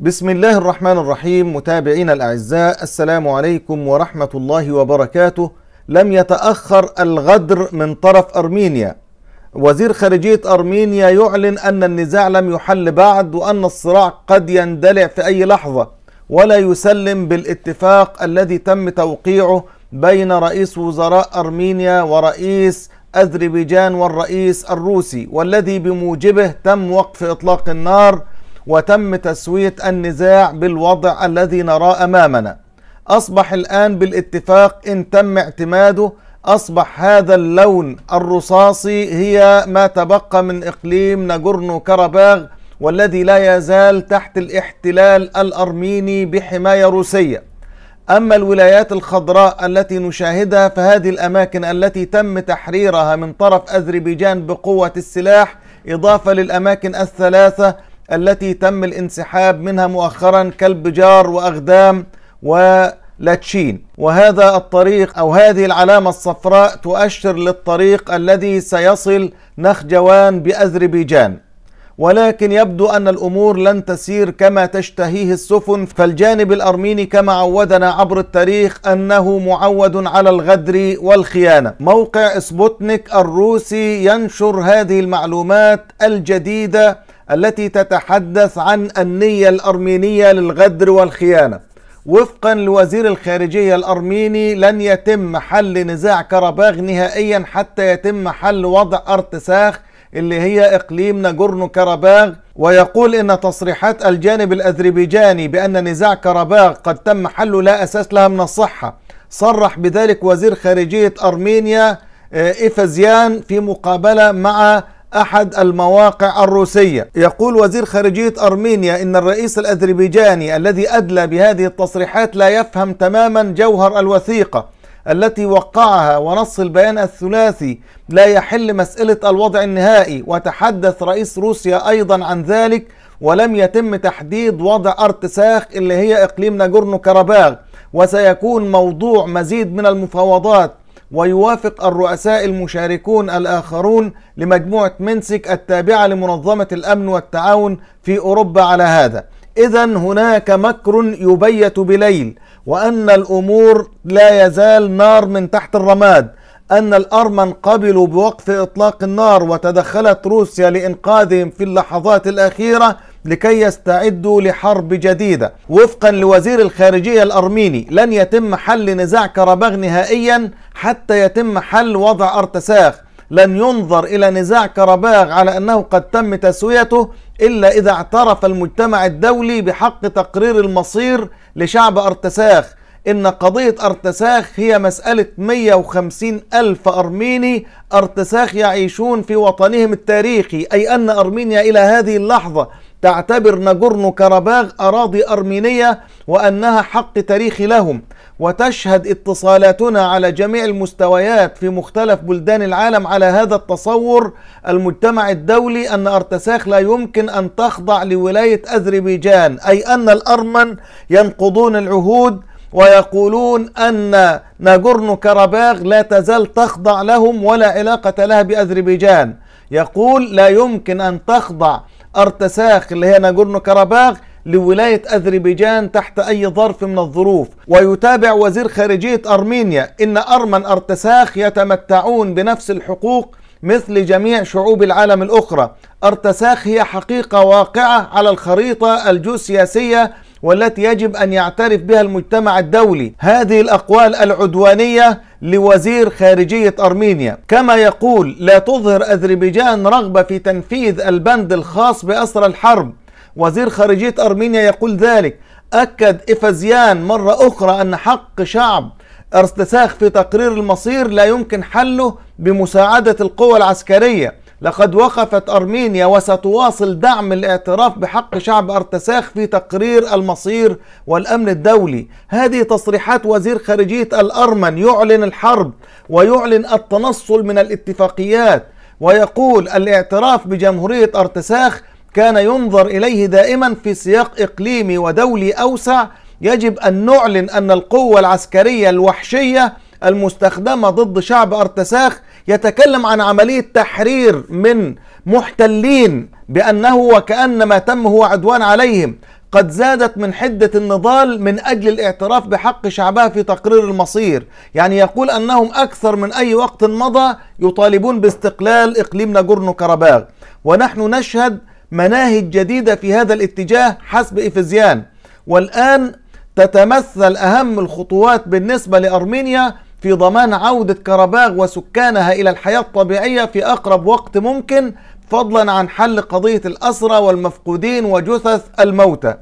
بسم الله الرحمن الرحيم متابعينا الاعزاء السلام عليكم ورحمه الله وبركاته لم يتاخر الغدر من طرف ارمينيا وزير خارجيه ارمينيا يعلن ان النزاع لم يحل بعد وان الصراع قد يندلع في اي لحظه ولا يسلم بالاتفاق الذي تم توقيعه بين رئيس وزراء ارمينيا ورئيس اذربيجان والرئيس الروسي والذي بموجبه تم وقف اطلاق النار وتم تسوية النزاع بالوضع الذي نراه أمامنا أصبح الآن بالاتفاق إن تم اعتماده أصبح هذا اللون الرصاصي هي ما تبقى من إقليم ناجورنو كرباغ والذي لا يزال تحت الاحتلال الأرميني بحماية روسية أما الولايات الخضراء التي نشاهدها فهذه الأماكن التي تم تحريرها من طرف أذربيجان بقوة السلاح إضافة للأماكن الثلاثة التي تم الانسحاب منها مؤخرا كالبجار واغدام ولاتشين وهذا الطريق او هذه العلامه الصفراء تؤشر للطريق الذي سيصل نخجوان باذربيجان ولكن يبدو ان الامور لن تسير كما تشتهيه السفن فالجانب الارميني كما عودنا عبر التاريخ انه معود على الغدر والخيانه. موقع سبوتنيك الروسي ينشر هذه المعلومات الجديده التي تتحدث عن النية الأرمينية للغدر والخيانة وفقا لوزير الخارجية الأرميني لن يتم حل نزاع كرباغ نهائيا حتى يتم حل وضع ارتساخ اللي هي إقليم ناجورنو كرباغ ويقول إن تصريحات الجانب الأذربيجاني بأن نزاع كرباغ قد تم حله لا أساس لها من الصحة صرح بذلك وزير خارجية أرمينيا إيفازيان آه، في مقابلة مع أحد المواقع الروسية يقول وزير خارجية أرمينيا إن الرئيس الأذربيجاني الذي أدلى بهذه التصريحات لا يفهم تماما جوهر الوثيقة التي وقعها ونص البيان الثلاثي لا يحل مسألة الوضع النهائي وتحدث رئيس روسيا أيضا عن ذلك ولم يتم تحديد وضع ارتساخ اللي هي إقليم ناجورنو كارباغ وسيكون موضوع مزيد من المفاوضات ويوافق الرؤساء المشاركون الآخرون لمجموعة منسك التابعة لمنظمة الأمن والتعاون في أوروبا على هذا إذا هناك مكر يبيت بليل وأن الأمور لا يزال نار من تحت الرماد أن الأرمن قبلوا بوقف إطلاق النار وتدخلت روسيا لإنقاذهم في اللحظات الأخيرة لكي يستعدوا لحرب جديدة وفقا لوزير الخارجية الأرميني لن يتم حل نزاع كرباغ نهائيا حتى يتم حل وضع أرتساخ لن ينظر إلى نزاع كرباغ على أنه قد تم تسويته إلا إذا اعترف المجتمع الدولي بحق تقرير المصير لشعب أرتساخ إن قضية أرتساخ هي مسألة 150 ألف أرميني أرتساخ يعيشون في وطنهم التاريخي أي أن أرمينيا إلى هذه اللحظة تعتبر ناجورنو كرباغ أراضي أرمينية وأنها حق تاريخي لهم وتشهد اتصالاتنا على جميع المستويات في مختلف بلدان العالم على هذا التصور المجتمع الدولي أن أرتساخ لا يمكن أن تخضع لولاية أذربيجان أي أن الأرمن ينقضون العهود ويقولون أن ناجورنو كرباغ لا تزال تخضع لهم ولا علاقة لها بأذربيجان يقول لا يمكن أن تخضع أرتساخ اللي هي ناجورنو كاراباخ لولاية أذربيجان تحت أي ظرف من الظروف ويتابع وزير خارجية أرمينيا إن أرمن أرتساخ يتمتعون بنفس الحقوق مثل جميع شعوب العالم الأخرى أرتساخ هي حقيقة واقعة على الخريطة الجيوسياسية والتي يجب أن يعترف بها المجتمع الدولي هذه الأقوال العدوانية لوزير خارجية أرمينيا كما يقول لا تظهر أذربيجان رغبة في تنفيذ البند الخاص بأسرى الحرب وزير خارجية أرمينيا يقول ذلك أكد افازيان مرة أخرى أن حق شعب ارتساخ في تقرير المصير لا يمكن حله بمساعدة القوى العسكرية لقد وقفت أرمينيا وستواصل دعم الاعتراف بحق شعب أرتساخ في تقرير المصير والأمن الدولي هذه تصريحات وزير خارجية الأرمن يعلن الحرب ويعلن التنصل من الاتفاقيات ويقول الاعتراف بجمهورية أرتساخ كان ينظر إليه دائما في سياق إقليمي ودولي أوسع يجب أن نعلن أن القوة العسكرية الوحشية المستخدمة ضد شعب أرتساخ يتكلم عن عملية تحرير من محتلين بأنه وكأن ما تم هو عدوان عليهم قد زادت من حدة النضال من أجل الاعتراف بحق شعبها في تقرير المصير يعني يقول أنهم أكثر من أي وقت مضى يطالبون باستقلال إقليم ناجورنو كاراباغ ونحن نشهد مناهج جديدة في هذا الاتجاه حسب إفزيان والآن تتمثل أهم الخطوات بالنسبة لأرمينيا في ضمان عودة كرباغ وسكانها إلى الحياة الطبيعية في أقرب وقت ممكن فضلا عن حل قضية الأسرى والمفقودين وجثث الموتى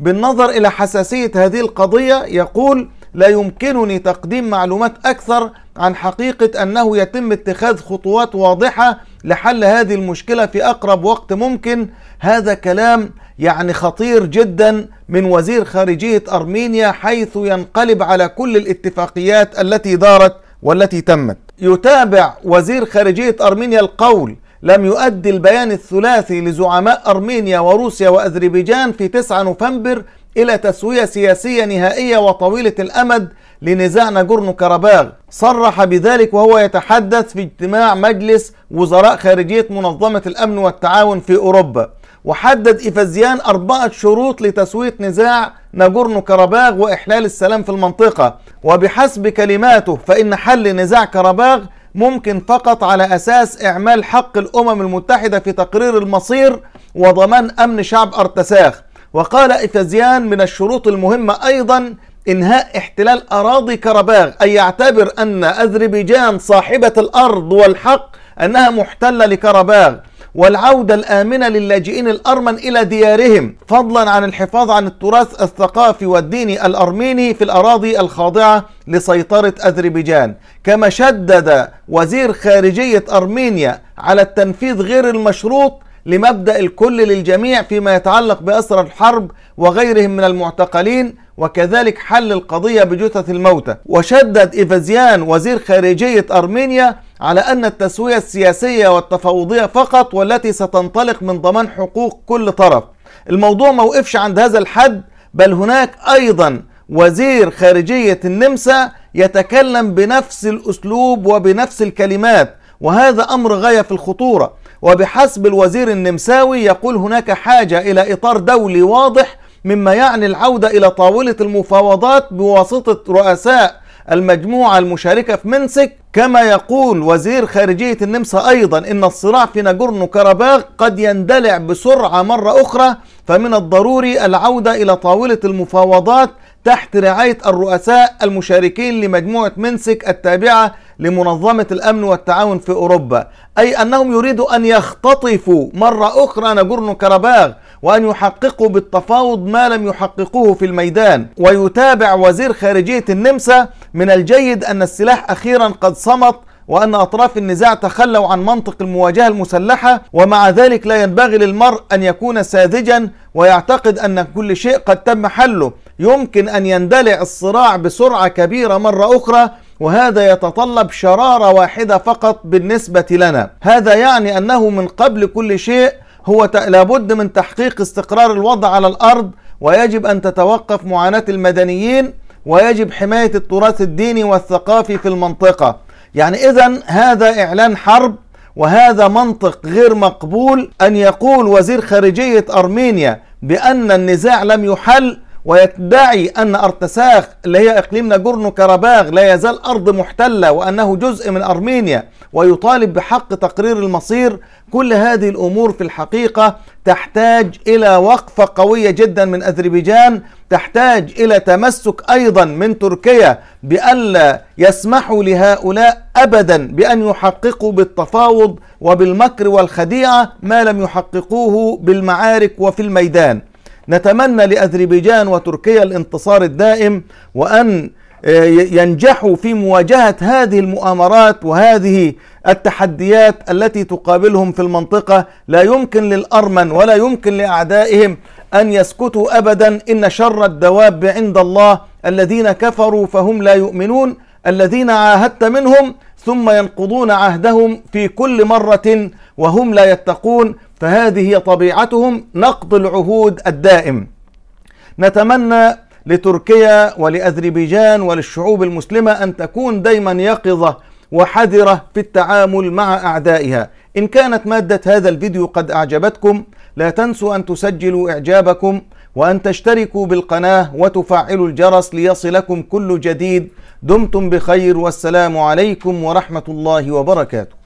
بالنظر إلى حساسية هذه القضية يقول لا يمكنني تقديم معلومات أكثر عن حقيقة أنه يتم اتخاذ خطوات واضحة لحل هذه المشكلة في أقرب وقت ممكن هذا كلام يعني خطير جدا من وزير خارجية أرمينيا حيث ينقلب على كل الاتفاقيات التي دارت والتي تمت يتابع وزير خارجية أرمينيا القول لم يؤدي البيان الثلاثي لزعماء أرمينيا وروسيا وأذربيجان في 9 نوفمبر إلى تسوية سياسية نهائية وطويلة الأمد لنزاع ناجورنو كاراباغ صرح بذلك وهو يتحدث في اجتماع مجلس وزراء خارجية منظمة الأمن والتعاون في أوروبا وحدد إفازيان أربعة شروط لتسوية نزاع ناجورنو كاراباغ وإحلال السلام في المنطقة وبحسب كلماته فإن حل نزاع كاراباغ ممكن فقط على أساس إعمال حق الأمم المتحدة في تقرير المصير وضمان أمن شعب أرتساخ وقال إتزيان من الشروط المهمة أيضا إنهاء احتلال أراضي كرباغ أي يعتبر أن أذربيجان صاحبة الأرض والحق أنها محتلة لكرباغ والعودة الآمنة للاجئين الأرمن إلى ديارهم فضلا عن الحفاظ عن التراث الثقافي والديني الأرميني في الأراضي الخاضعة لسيطرة أذربيجان كما شدد وزير خارجية أرمينيا على التنفيذ غير المشروط لمبدأ الكل للجميع فيما يتعلق بأسرى الحرب وغيرهم من المعتقلين وكذلك حل القضية بجثث الموتى وشدد إيفازيان وزير خارجية أرمينيا على أن التسوية السياسية والتفاوضية فقط والتي ستنطلق من ضمان حقوق كل طرف الموضوع ما وقفش عند هذا الحد بل هناك أيضا وزير خارجية النمسا يتكلم بنفس الأسلوب وبنفس الكلمات وهذا أمر غاية في الخطورة وبحسب الوزير النمساوي يقول هناك حاجة إلى إطار دولي واضح مما يعني العودة إلى طاولة المفاوضات بواسطة رؤساء المجموعة المشاركة في منسك كما يقول وزير خارجية النمسا أيضا إن الصراع في ناجورنو كاراباخ قد يندلع بسرعة مرة أخرى فمن الضروري العودة إلى طاولة المفاوضات تحت رعاية الرؤساء المشاركين لمجموعة منسك التابعة لمنظمة الأمن والتعاون في أوروبا أي أنهم يريدوا أن يختطفوا مرة أخرى ناجورنو كرباغ وأن يحققوا بالتفاوض ما لم يحققوه في الميدان ويتابع وزير خارجية النمسا من الجيد أن السلاح أخيرا قد صمت وأن أطراف النزاع تخلوا عن منطق المواجهة المسلحة ومع ذلك لا ينبغي للمرء أن يكون ساذجا ويعتقد أن كل شيء قد تم حله يمكن أن يندلع الصراع بسرعة كبيرة مرة أخرى وهذا يتطلب شرارة واحدة فقط بالنسبة لنا هذا يعني أنه من قبل كل شيء هو لابد من تحقيق استقرار الوضع على الأرض ويجب أن تتوقف معاناة المدنيين ويجب حماية التراث الديني والثقافي في المنطقة يعني إذا هذا إعلان حرب وهذا منطق غير مقبول أن يقول وزير خارجية أرمينيا بأن النزاع لم يحل ويدعي أن أرتساخ اللي هي إقليم ناجورنو كاراباغ لا يزال أرض محتلة وأنه جزء من أرمينيا ويطالب بحق تقرير المصير كل هذه الأمور في الحقيقة تحتاج إلى وقفة قوية جدا من أذربيجان تحتاج إلى تمسك أيضا من تركيا بألا يسمحوا لهؤلاء أبدا بأن يحققوا بالتفاوض وبالمكر والخديعة ما لم يحققوه بالمعارك وفي الميدان نتمنى لأذربيجان وتركيا الانتصار الدائم وأن آه، ينجحوا في مواجهة هذه المؤامرات وهذه التحديات التي تقابلهم في المنطقة لا يمكن للأرمن ولا يمكن لأعدائهم أن يسكتوا أبدا إن شر الدواب عند الله الذين كفروا فهم لا يؤمنون الذين عاهدت منهم ثم ينقضون عهدهم في كل مرة وهم لا يتقون فهذه هي طبيعتهم نقض العهود الدائم نتمنى لتركيا ولاذربيجان وللشعوب المسلمه ان تكون دائما يقظه وحذره في التعامل مع اعدائها ان كانت ماده هذا الفيديو قد اعجبتكم لا تنسوا ان تسجلوا اعجابكم وان تشتركوا بالقناه وتفعلوا الجرس ليصلكم كل جديد دمتم بخير والسلام عليكم ورحمه الله وبركاته